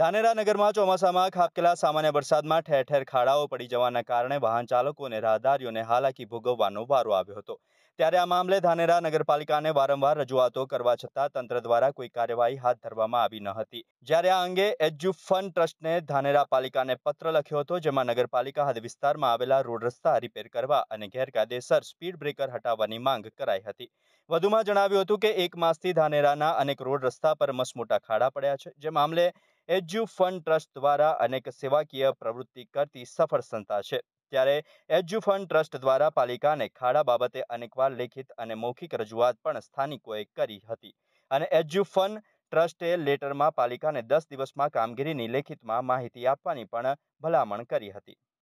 ધાનેરા નગરમાં ચોમાસામાં ખાપકેલા સામાન્ય વરસાદમાં ઠેર ઠેર ખાડાઓ પડી જવાના કારણે વાહન ચાલકો અને રાહદારીઓને હાલાકી ભોગવવાનો વારો આવ્યો હતો ત્યારે આ મામલે ધાનેરા નગરપાલિકાને વારંવાર રજૂઆતો કરવા છતાં તંત્ર દ્વારા કોઈ કાર્યવાહી હાથ ધરવામાં આવી ન હતી જ્યારે આ અંગે એજ્યુ ફંડ ટ્રસ્ટને ધાનેરા પાલિકાને પત્ર લખ્યો હતો જેમાં નગરપાલિકા હદ વિસ્તારમાં આવેલા રોડ રસ્તા રિપેર કરવા અને ગેરકાયદેસર સ્પીડ બ્રેકર હટાવવાની માંગ કરાઈ હતી વધુમાં જણાવ્યું હતું કે એક માસથી ધાનેરાના અનેક રોડ રસ્તા પર મસમોટા ખાડા પડ્યા છે જે મામલે એજ્યુ ફંડ ટ્રસ્ટ દ્વારા અનેક સેવાકીય પ્રવૃત્તિ કરતી સફળ સંસ્થા છે ત્યારે એજ્યુ ફંડ ટ્રસ્ટ દ્વારા પાલિકાને ખાડા બાબતે અનેકવાર લેખિત અને મૌખિક રજૂઆત પણ સ્થાનિકોએ કરી હતી અને એજ્યુ ફંડ ટ્રસ્ટે લેટરમાં પાલિકાને દસ દિવસમાં કામગીરીની લેખિતમાં માહિતી આપવાની પણ ભલામણ કરી હતી